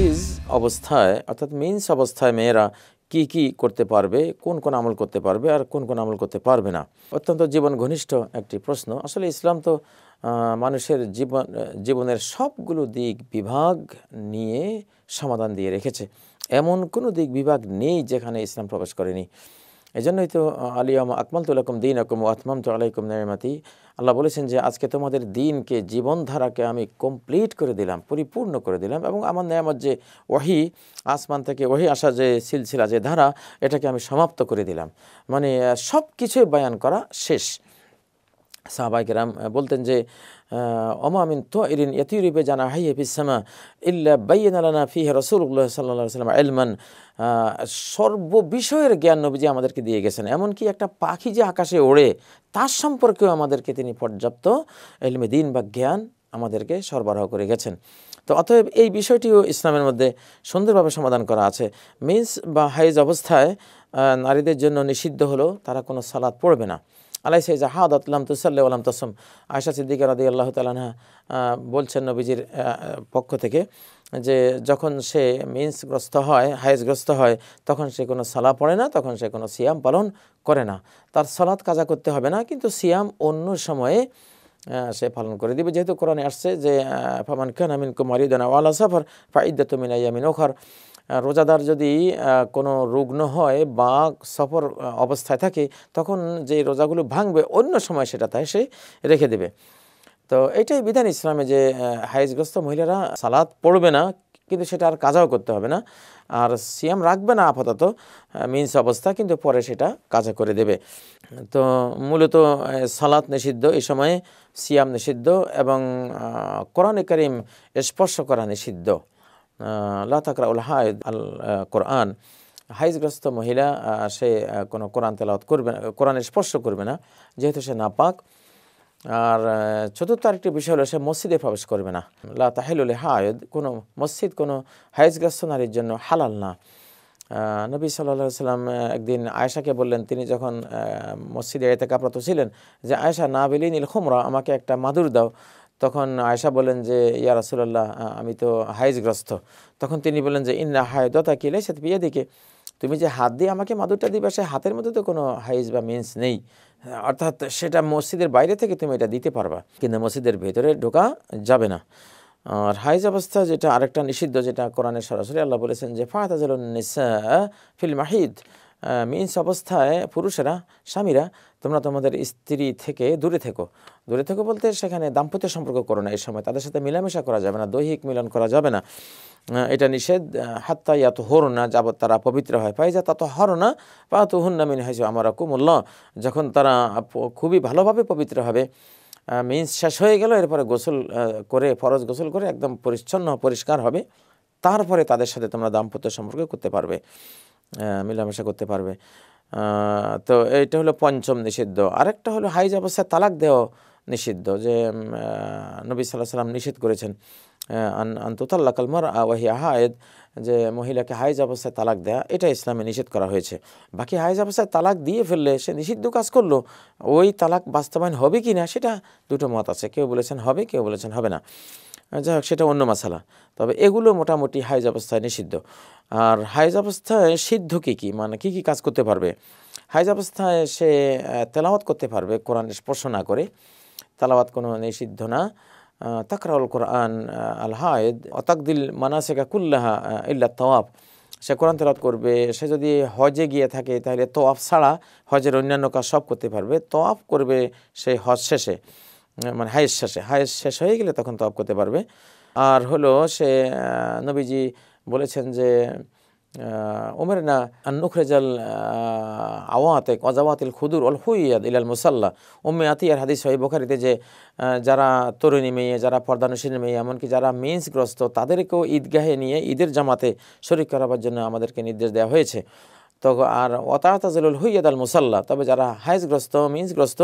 হাইজ অবস্থায় অর্থাৎ মেন্স অবস্থায় মেয়েরা কি কি করতে পারবে কোন কোন আমল করতে পারবে আর কোন কোন আমল করতে পারবে না অত্যন্ত জীবন ঘনিষ্ঠ একটি প্রশ্ন আসলে ইসলাম তো মানুষের জীবন জীবনের সবগুলো দিক বিভাগ নিয়ে সমাধান দিয়ে রেখেছে এমন কোনো দিক বিভাগ নেই যেখানে ইসলাম প্রবেশ করেনি এই জন্যই তো আলিয়াম আকমালতুল্লাকুম দিন আকুম আতমাম তু আলাইকুম নেমাতি আল্লাহ বলেছেন যে আজকে তোমাদের দিনকে জীবনধারাকে আমি কমপ্লিট করে দিলাম পরিপূর্ণ করে দিলাম এবং আমার নেয়ামত যে ওহি আসমান থেকে ওহি আসা যে সিলসিলা যে ধারা এটাকে আমি সমাপ্ত করে দিলাম মানে সব কিছুই বয়ান করা শেষ কেরাম বলতেন যে অমামিন তো ইরিন ইয়তিউরিবে জানা হাইয়ে ফিসামা ইল্লা বাইয়েন আলানা হে রসুল্লাহ সাল্লা সাল্লাম এলমান সর্ববিষয়ের জ্ঞান নবীজি আমাদেরকে দিয়ে গেছেন এমনকি একটা পাখি যে আকাশে ওড়ে তার সম্পর্কেও আমাদেরকে তিনি পর্যাপ্ত এলমে দিন বা জ্ঞান আমাদেরকে সরবরাহ করে গেছেন তো অতএব এই বিষয়টিও ইসলামের মধ্যে সুন্দরভাবে সমাধান করা আছে মিন্স বা হাইজ অবস্থায় নারীদের জন্য নিষিদ্ধ হলো তারা কোনো সালাদ পড়বে না আলাই সাইজা হাদ আতলাম সাল্লাহ আলাম তসম আয়সা সিদ্দিকা রাদি আল্লাহ তালা বলছেন নবীজির পক্ষ থেকে যে যখন সে মিন্সগ্রস্ত হয় হায়েসগ্রস্ত হয় তখন সে কোনো সালা পড়ে না তখন সে কোনো সিয়াম পালন করে না তার সালাদ কাজা করতে হবে না কিন্তু সিয়াম অন্য সময়ে সে পালন করে দিবে যেহেতু কোরআনে আসছে যে ফামান খান আমিন কুমারিদানা ওয়ালা ফাইদ্দা ফাইদ্দাত ইয়ামিন ওখার রোজাদার যদি কোনো রুগ্ন হয় বা সফর অবস্থায় থাকে তখন যে রোজাগুলো ভাঙবে অন্য সময় সেটা তাই সে রেখে দেবে তো এটাই বিধান ইসলামে যে হাইজগ্রস্ত মহিলারা সালাদ পড়বে না কিন্তু সেটা আর কাজাও করতে হবে না আর সিয়াম রাখবে না আপাতত মিন্স অবস্থা কিন্তু পরে সেটা কাজা করে দেবে তো মূলত সালাত নিষিদ্ধ এই সময়ে সিয়াম নিষিদ্ধ এবং কোরআনে করিম স্পর্শ করা নিষিদ্ধ লাতাকরাউল হায়দ আল কোরআন হাইজগ্রস্ত মহিলা সে কোনো কোরআন তেলাওয়াত করবে না কোরআন স্পর্শ করবে না যেহেতু সে নাপাক আর চতুর্থ আরেকটি বিষয় হলো সে মসজিদে প্রবেশ করবে না লা তাহেলুল হায়দ কোনো মসজিদ কোনো হাইজগ্রস্ত নারীর জন্য হালাল না নবী সাল্লাহ সাল্লাম একদিন আয়েশাকে বললেন তিনি যখন মসজিদে এতে এতেকাপ্রত ছিলেন যে আয়েশা না বিলি নীল খুমরা আমাকে একটা মাদুর দাও তখন আয়সা বলেন যে ইয়া রাসুল্লাহ আমি তো হাইজগ্রস্ত তখন তিনি বলেন যে ইন্না হায়দতা কিলে সে বিয়ে দিকে তুমি যে হাত দিয়ে আমাকে মাদুরটা দিবে সে হাতের মধ্যে তো কোনো হাইজ বা মিন্স নেই অর্থাৎ সেটা মসজিদের বাইরে থেকে তুমি এটা দিতে পারবা কিন্তু মসজিদের ভেতরে ঢোকা যাবে না আর হাইজ অবস্থা যেটা আরেকটা নিষিদ্ধ যেটা কোরআনে সরাসরি আল্লাহ বলেছেন যে ফাহাজ নিসা ফিল মাহিদ মিন্স অবস্থায় পুরুষেরা স্বামীরা তোমরা তোমাদের স্ত্রী থেকে দূরে থেকো দূরে থেকো বলতে সেখানে দাম্পত্য সম্পর্ক করো না এই সময় তাদের সাথে মেলামেশা করা যাবে না দৈহিক মিলন করা যাবে না এটা নিষেধ হাত্তা ইয়াত হর না যাবৎ তারা পবিত্র হয় পাই যা তত হর না পা তো হুন্না মিন হয়েছে আমার কুমুল্ল যখন তারা খুবই ভালোভাবে পবিত্র হবে মিন্স শেষ হয়ে গেল এরপরে গোসল করে ফরজ গোসল করে একদম পরিচ্ছন্ন পরিষ্কার হবে তারপরে তাদের সাথে তোমরা দাম্পত্য সম্পর্ক করতে পারবে হ্যাঁ, মেলামেশা করতে পারবে তো এটা হলো পঞ্চম নিষিদ্ধ আরেকটা হলো হাইজ অবস্থায় তালাক দেও নিষিদ্ধ যে নবী সাল্লাহ সাল্লাম নিষেধ করেছেন আন্ততাল্লাক আলমার ওয়াহি আহায়েদ যে মহিলাকে হাইজ অবস্থায় তালাক দেয়া এটা ইসলামে নিষেধ করা হয়েছে বাকি হাইজ অবস্থায় তালাক দিয়ে ফেললে সে নিষিদ্ধ কাজ করলো ওই তালাক বাস্তবায়ন হবে কি না সেটা দুটো মত আছে কেউ বলেছেন হবে কেউ বলেছেন হবে না হ্যাঁ, যাই হোক সেটা অন্য মশালা তবে এগুলো মোটামুটি হাইজ অবস্থায় নিষিদ্ধ আর হাইজ অবস্থায় সিদ্ধ কী কী মানে কী কী কাজ করতে পারবে হাইজ অবস্থায় সে তেলাওয়াত করতে পারবে কোরআন স্পর্শ না করে তেলাওয়াত কোনো নিষিদ্ধ না তাকরাউল কোরআন আল হায়দ অতাকদিল মানাসেকা কুল্লাহা ইল্লা তওয়াব সে কোরআন তেলাওয়াত করবে সে যদি হজে গিয়ে থাকে তাহলে তোয়াফ ছাড়া হজের অন্যান্য কাজ সব করতে পারবে তোয়াফ করবে সেই হজ শেষে মানে হায়েস শেষে হায়ের শেষ হয়ে গেলে তখন তপ করতে পারবে আর হলো সে নবীজি বলেছেন যে উমের না নুখরেজাল আওয়াতে অজাওয়াতিল খুদুর অল হুইয়াদ ইলাল মুসাল্লা আতি আর হাদিস হয় বোখারিতে যে যারা তরুণী মেয়ে যারা পর্দানুসীন মেয়ে এমনকি যারা মেন্সগ্রস্ত তাদেরকেও ঈদগাহে নিয়ে ঈদের জামাতে শরিক করাবার জন্য আমাদেরকে নির্দেশ দেওয়া হয়েছে তখন আর জলুল হুইয়াদ আল মুসাল্লা তবে যারা হাইজগ্রস্ত মিন্সগ্রস্ত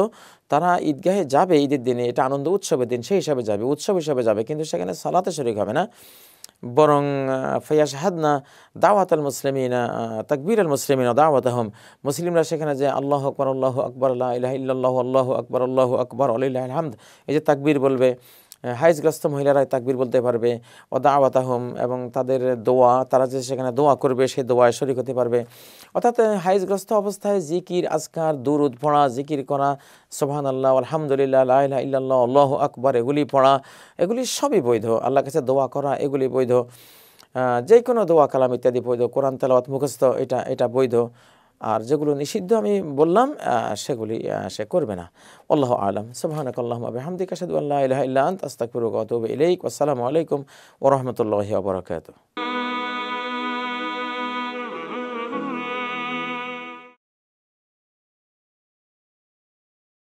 তারা ঈদগাহে যাবে ঈদের দিনে এটা আনন্দ উৎসবের দিন সেই হিসাবে যাবে উৎসব হিসাবে যাবে কিন্তু সেখানে সালাতে শরিক হবে না বরং ফয়াস হাদনা দাওয়াত আল মুসলিমিনা তাকবির আল মুসলিমিনা দাওয়াত আহম মুসলিমরা সেখানে যে আল্লাহ আকবর আল্লাহ আকবর আল্লাহ ইহ আল্লাহ আল্লাহ আকবর আল্লাহ আকবর আলিল্লাহ আহমদ এই যে তাকবির বলবে হাইজগ্রস্ত মহিলারাই তাকবির বলতে পারবে অদা আওয়াতাহম এবং তাদের দোয়া তারা যে সেখানে দোয়া করবে সেই দোয়ায় শরিক হতে পারবে অর্থাৎ হাইজগ্রস্ত অবস্থায় জিকির আজকার দূর পড়া জিকির করা সোহান আল্লাহ আলহামদুলিল্লাহ আল্লাহ ইল্লাল্লাহ আল্লাহ আকবর এগুলি পড়া এগুলি সবই বৈধ আল্লাহ কাছে দোয়া করা এগুলি বৈধ যে কোনো দোয়া কালাম ইত্যাদি বৈধ কোরআন তালাওয়াত মুখস্থ এটা এটা বৈধ আর যেগুলো নিষিদ্ধ আমি বললাম সেগুলি সে করবে না আল্লাহ আলম সোহানক আল্লাহামদিক আসাদুল্লাহ ইহ ইল্লা আস্তাকুর গতব ইলাইক আসসালামু আলাইকুম ওরহমতুল্লাহ বরকাত